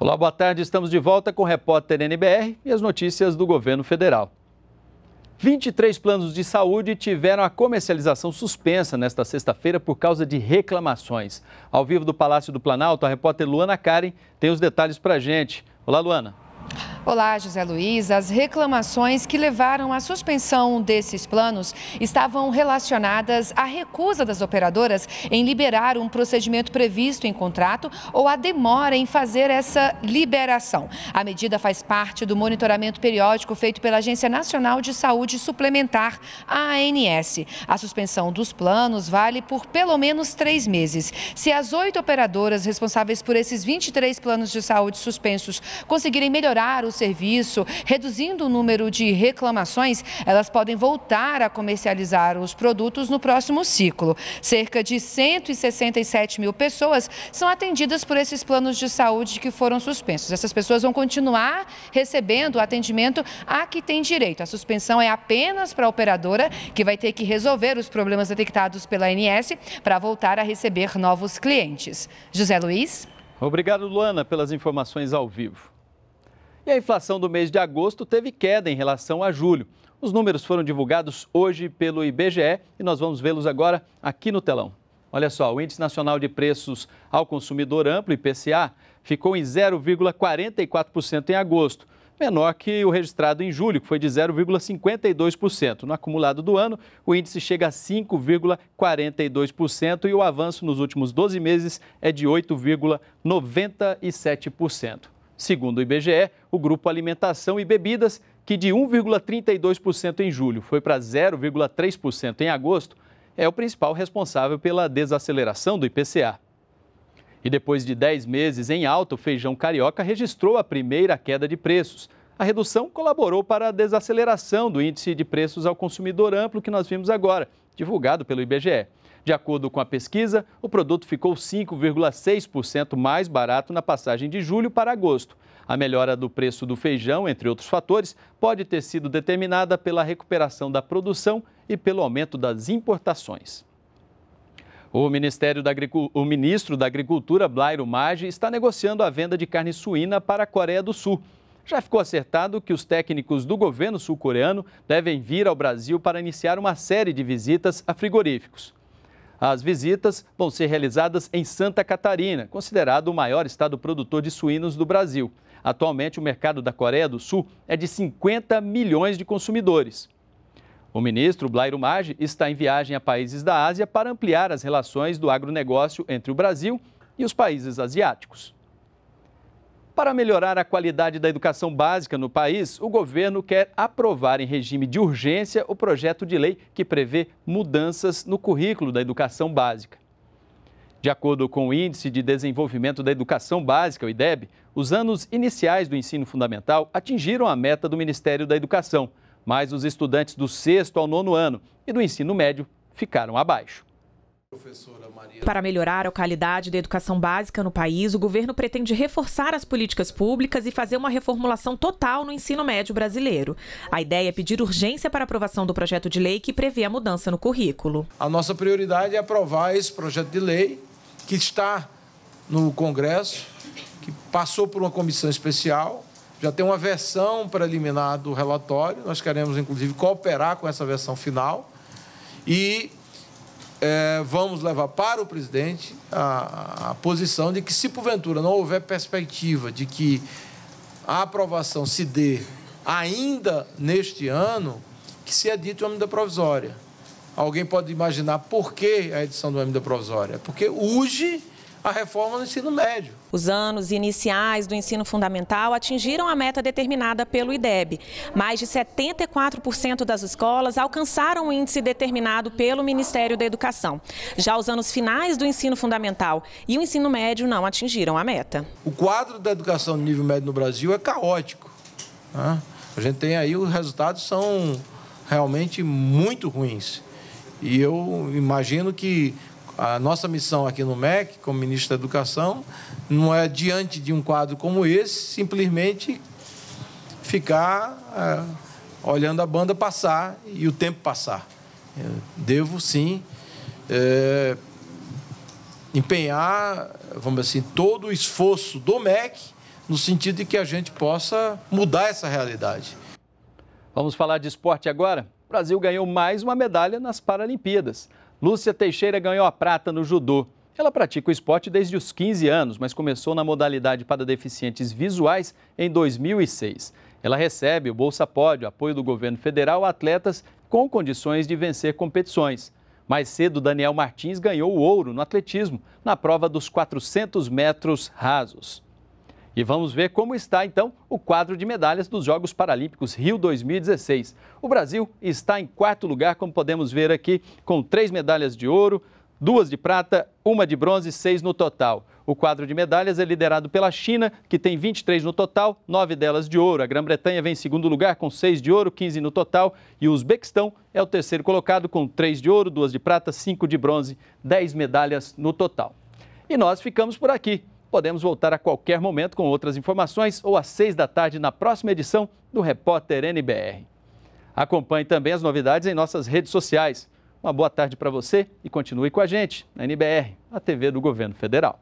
Olá, boa tarde. Estamos de volta com o repórter NBR e as notícias do governo federal. 23 planos de saúde tiveram a comercialização suspensa nesta sexta-feira por causa de reclamações. Ao vivo do Palácio do Planalto, a repórter Luana Karen tem os detalhes para gente. Olá, Luana. Olá, José Luiz. As reclamações que levaram à suspensão desses planos estavam relacionadas à recusa das operadoras em liberar um procedimento previsto em contrato ou à demora em fazer essa liberação. A medida faz parte do monitoramento periódico feito pela Agência Nacional de Saúde Suplementar, a ANS. A suspensão dos planos vale por pelo menos três meses. Se as oito operadoras responsáveis por esses 23 planos de saúde suspensos conseguirem melhorar os serviço, reduzindo o número de reclamações, elas podem voltar a comercializar os produtos no próximo ciclo. Cerca de 167 mil pessoas são atendidas por esses planos de saúde que foram suspensos. Essas pessoas vão continuar recebendo o atendimento a que tem direito. A suspensão é apenas para a operadora, que vai ter que resolver os problemas detectados pela ANS para voltar a receber novos clientes. José Luiz. Obrigado, Luana, pelas informações ao vivo. E a inflação do mês de agosto teve queda em relação a julho. Os números foram divulgados hoje pelo IBGE e nós vamos vê-los agora aqui no telão. Olha só, o Índice Nacional de Preços ao Consumidor Amplo, IPCA, ficou em 0,44% em agosto, menor que o registrado em julho, que foi de 0,52%. No acumulado do ano, o índice chega a 5,42% e o avanço nos últimos 12 meses é de 8,97%. Segundo o IBGE, o grupo Alimentação e Bebidas, que de 1,32% em julho foi para 0,3% em agosto, é o principal responsável pela desaceleração do IPCA. E depois de 10 meses em alta, o feijão carioca registrou a primeira queda de preços. A redução colaborou para a desaceleração do índice de preços ao consumidor amplo que nós vimos agora, divulgado pelo IBGE. De acordo com a pesquisa, o produto ficou 5,6% mais barato na passagem de julho para agosto. A melhora do preço do feijão, entre outros fatores, pode ter sido determinada pela recuperação da produção e pelo aumento das importações. O, Ministério da o ministro da Agricultura, Blairo Maggi, está negociando a venda de carne suína para a Coreia do Sul já ficou acertado que os técnicos do governo sul-coreano devem vir ao Brasil para iniciar uma série de visitas a frigoríficos. As visitas vão ser realizadas em Santa Catarina, considerado o maior estado produtor de suínos do Brasil. Atualmente, o mercado da Coreia do Sul é de 50 milhões de consumidores. O ministro Blairo Maggi está em viagem a países da Ásia para ampliar as relações do agronegócio entre o Brasil e os países asiáticos. Para melhorar a qualidade da educação básica no país, o governo quer aprovar em regime de urgência o projeto de lei que prevê mudanças no currículo da educação básica. De acordo com o Índice de Desenvolvimento da Educação Básica, o IDEB, os anos iniciais do ensino fundamental atingiram a meta do Ministério da Educação, mas os estudantes do sexto ao nono ano e do ensino médio ficaram abaixo. Para melhorar a qualidade da educação básica no país, o governo pretende reforçar as políticas públicas e fazer uma reformulação total no ensino médio brasileiro. A ideia é pedir urgência para aprovação do projeto de lei que prevê a mudança no currículo. A nossa prioridade é aprovar esse projeto de lei que está no Congresso, que passou por uma comissão especial, já tem uma versão preliminar do relatório, nós queremos inclusive cooperar com essa versão final e é, vamos levar para o presidente a, a, posição de que, se porventura não houver perspectiva de que a aprovação se dê ainda neste ano, que se edite é uma medida provisória. Alguém pode imaginar por que a edição de uma medida provisória? Porque hoje a reforma do ensino médio. Os anos iniciais do ensino fundamental atingiram a meta determinada pelo IDEB. Mais de 74% das escolas alcançaram o índice determinado pelo Ministério da Educação. Já os anos finais do ensino fundamental e o ensino médio não atingiram a meta. O quadro da educação de nível médio no Brasil é caótico. Né? A gente tem aí, os resultados são realmente muito ruins. E eu imagino que a nossa missão aqui no MEC, como ministro da Educação, não é, diante de um quadro como esse, simplesmente ficar é, olhando a banda passar e o tempo passar. Eu devo, sim, é, empenhar, vamos assim, todo o esforço do MEC no sentido de que a gente possa mudar essa realidade. Vamos falar de esporte agora? O Brasil ganhou mais uma medalha nas Paralimpíadas. Lúcia Teixeira ganhou a prata no judô. Ela pratica o esporte desde os 15 anos, mas começou na modalidade para deficientes visuais em 2006. Ela recebe o Bolsa Pódio, apoio do governo federal a atletas com condições de vencer competições. Mais cedo, Daniel Martins ganhou o ouro no atletismo, na prova dos 400 metros rasos. E vamos ver como está então o quadro de medalhas dos Jogos Paralímpicos Rio 2016. O Brasil está em quarto lugar, como podemos ver aqui, com três medalhas de ouro, duas de prata, uma de bronze, seis no total. O quadro de medalhas é liderado pela China, que tem 23 no total, nove delas de ouro. A Grã-Bretanha vem em segundo lugar com seis de ouro, 15 no total. E o Uzbequistão é o terceiro colocado com três de ouro, duas de prata, cinco de bronze, dez medalhas no total. E nós ficamos por aqui. Podemos voltar a qualquer momento com outras informações ou às seis da tarde na próxima edição do Repórter NBR. Acompanhe também as novidades em nossas redes sociais. Uma boa tarde para você e continue com a gente na NBR, a TV do Governo Federal.